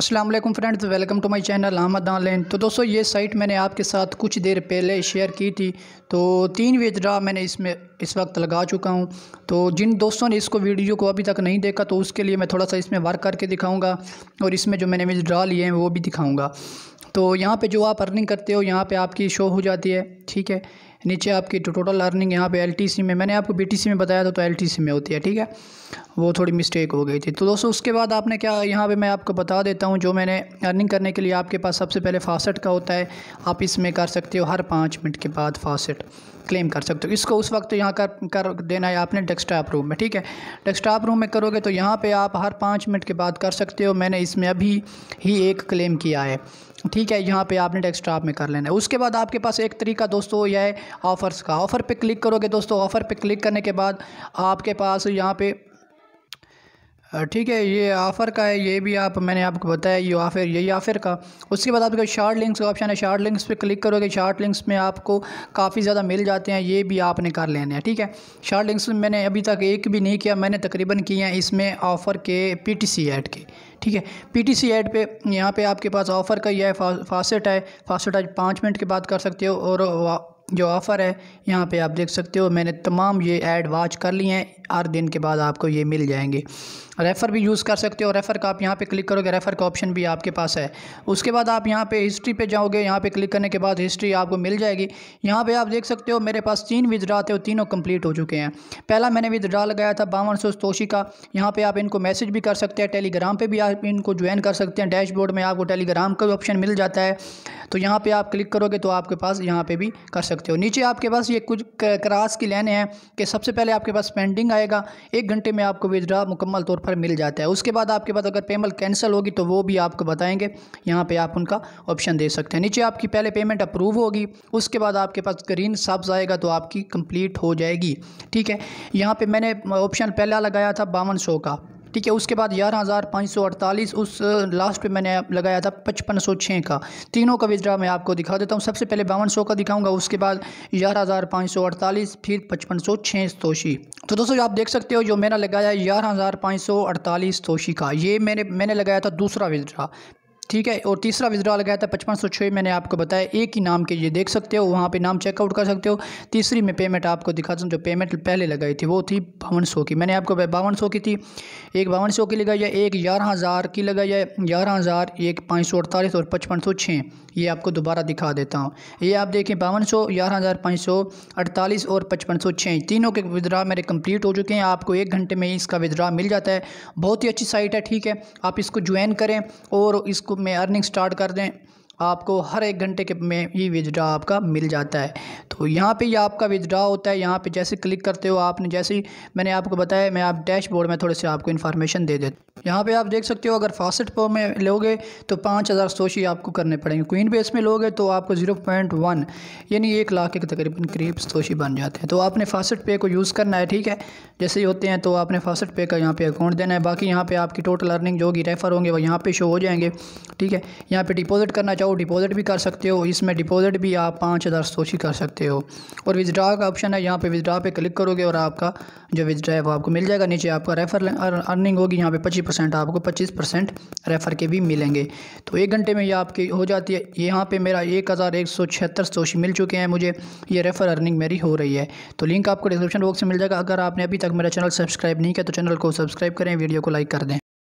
Aslam friends welcome to my channel Ahmad online तो दोस्तों ये साइट मैंने आपके साथ कुछ देर पहले शेयर की थी तो तीन वेजरा मैंने इसमें इस वक्त लगा चुका हूँ तो जिन दोस्तों ने इसको वीडियो को अभी तक नहीं देखा तो उसके लिए मैं थोड़ा सा इसमें वर्क करके दिखाऊँगा और इसमें जो मैंने विजड्रा लिए हैं वो भी दिखाऊँगा तो यहाँ पर जो आप अर्निंग करते हो यहाँ पर आपकी शो हो जाती है ठीक है नीचे आपकी टोटल अर्निंग यहाँ पे एलटीसी में मैंने आपको बीटीसी में बताया था तो एलटीसी में होती है ठीक है वो थोड़ी मिस्टेक हो गई थी तो दोस्तों उसके बाद आपने क्या यहाँ पे मैं आपको बता देता हूँ जो मैंने अर्निंग करने के लिए आपके पास सबसे पहले फासट का होता है आप इसमें कर सकते हो हर पाँच मिनट के बाद फासट क्लेम कर सकते हो इसको उस वक्त यहाँ कर कर देना है आपने डेस्कटॉप रूम में ठीक है डेस्कटॉप रूम में करोगे तो यहाँ पर आप हर पाँच मिनट के बाद कर सकते हो मैंने इसमें अभी ही एक क्लेम किया है ठीक है यहाँ पे आपने डेस्कटॉप में कर लेना है उसके बाद आपके पास एक तरीका दोस्तों यह है ऑफ़र्स का ऑफ़र पे क्लिक करोगे दोस्तों ऑफ़र पे क्लिक करने के बाद आपके पास यहाँ पे ठीक है ये ऑफ़र का है ये भी आप मैंने आपको बताया ये ऑफ़र यही ऑफ़र का उसके बाद आपके शार्ट लिंक्स का ऑप्शन है शार्ट लिंक्स पे क्लिक करोगे शार्ट लिंक्स में आपको काफ़ी ज़्यादा मिल जाते हैं ये भी आपने कर लेने हैं ठीक है शार्ट लिंक्स में मैंने अभी तक एक भी नहीं किया मैंने तकरीबन किए हैं इसमें ऑफ़र के पी टी सी ऐड के ठीक है पी टी सी ऐड पे यहाँ पे आपके पास ऑफ़र का यह है फा, है फासेट आज पाँच मिनट के बाद कर सकते हो और जो ऑफ़र है यहाँ पे आप देख सकते हो मैंने तमाम ये ऐड वाच कर लिए हैं हर दिन के बाद आपको ये मिल जाएंगे रेफ़र भी यूज़ कर सकते हो रेफ़र का आप यहाँ पे क्लिक करोगे रेफ़र का ऑप्शन भी आपके पास है उसके बाद आप यहाँ पे हिस्ट्री पे जाओगे यहाँ पे क्लिक करने के बाद हिस्ट्री आपको मिल जाएगी यहाँ पे आप देख सकते हो मेरे पास तीन विदड्रा थे वो तीनों कंप्लीट हो चुके हैं पहला मैंने विदड्रा लगाया था बावन सौ का यहाँ पर आप इनको मैसेज भी कर सकते हैं टेलीग्राम पर भी आप इनको ज्वाइन कर सकते हैं डैशबोर्ड में आपको टेलीग्राम का भी ऑप्शन मिल जाता है तो यहाँ पर आप क्लिक करोगे तो आपके पास यहाँ पर भी कर सकते सकते हो नीचे आपके पास ये कुछ क्रास की लाइनें हैं कि सबसे पहले आपके पास पेंडिंग आएगा एक घंटे में आपको विदड्रा मुकम्मल तौर पर मिल जाता है उसके बाद आपके पास अगर पेमेंट कैंसिल होगी तो वो भी आपको बताएंगे यहाँ पर आप उनका ऑप्शन दे सकते हैं नीचे आपकी पहले पेमेंट अप्रूव होगी उसके बाद आपके पास ग्रीन सब्ज आएगा तो आपकी कंप्लीट हो जाएगी ठीक है यहाँ पर मैंने ऑप्शन पहला लगाया था बावन का ठीक है उसके बाद ग्यारह हज़ार पाँच सौ अड़तालीस उस लास्ट पे मैंने लगाया था पचपन सौ छः का तीनों का विजरा मैं आपको दिखा देता हूँ सबसे पहले बावन सौ का दिखाऊंगा उसके बाद ग्यारह हज़ार पाँच सौ अड़तालीस फिर पचपन सौ छः तोशी तो दोस्तों आप देख सकते हो जो मैंने लगाया ग्यारह हज़ार पाँच सौ अड़तालीस तोशी का ये मैंने मैंने लगाया था दूसरा विजरा ठीक है और तीसरा विदड्रॉल गया था पचपन सौ छः मैंने आपको बताया एक ही नाम के ये देख सकते हो वहाँ पे नाम चेकआउट कर सकते हो तीसरी में पेमेंट आपको दिखाता हूँ जो पेमेंट पहले लगाई थी वो थी बावन सौ की मैंने आपको बावन सौ की थी एक बावन सौ की लगाई है एक ग्यारह हज़ार की लगाई है ग्यारह हज़ार एक पाँच सौ अड़तालीस और पचपन सौ छः ये आपको दोबारा दिखा देता हूँ ये आप देखें बावन सौ ग्यारह हज़ार पाँच सौ अड़तालीस और पचपन सौ छः तीनों के विद्रा मेरे कम्प्लीट हो चुके हैं आपको एक घंटे में ही इसका विद्रा मिल जाता है बहुत ही अच्छी साइट है ठीक है आप इसको ज्वाइन करें और इसको में अर्निंग स्टार्ट कर दें आपको हर एक घंटे के में ये विदड्रा आपका मिल जाता है तो यहाँ पे ये आपका विदड्रा होता है यहाँ पे जैसे क्लिक करते हो आपने जैसे ही मैंने आपको बताया मैं आप डैशबोर्ड में थोड़े से आपको इन्फॉर्मेशन दे देता यहाँ पे आप देख सकते हो अगर फास्ट पो में लोगे तो पाँच हज़ार सोशी आपको करने पड़ेंगे क्वीन बेस में लोगे तो आपको ज़ीरो पॉइंट वन यानी एक लाख के तकरीबन करीब सोशी बन जाते हैं तो आपने फास्ट पे को यूज़ करना है ठीक है जैसे ही होते हैं तो आपने फास्ट पे का यहाँ पे अकाउंट देना है बाकी यहाँ पे आपकी टोटल अर्निंग जो होगी रेफ़र होंगे वो यहाँ पे शो हो जाएंगे ठीक है यहाँ पे डिपॉजिट करना चाहो हो डिपॉज़िट भी कर सकते हो इसमें डिपॉज़िट भी आप पाँच हज़ार सोची कर सकते हो और विदड्रा का ऑप्शन है यहाँ पे विदड्रा पे क्लिक करोगे और आपका जो विदड्रा है वो आपको मिल जाएगा नीचे आपका रेफ़र अर्निंग होगी यहाँ पे पच्चीस परसेंट आपको पच्चीस परसेंट रेफ़र के भी मिलेंगे तो एक घंटे में ये आपकी हो जाती है यहाँ पर मेरा एक हज़ार एक सौ छिहत्तर सोची मिल चुके हैं मुझे ये रेफ़र अर्निंग मेरी हो रही है तो लिंक आपको डिस्क्रिप्शन बॉक्स में मिल जाएगा अगर आपने अभी तक मेरा चैनल सब्सक्राइब नहीं किया तो चैनल को सब्सक्राइब करें वीडियो को लाइक कर दें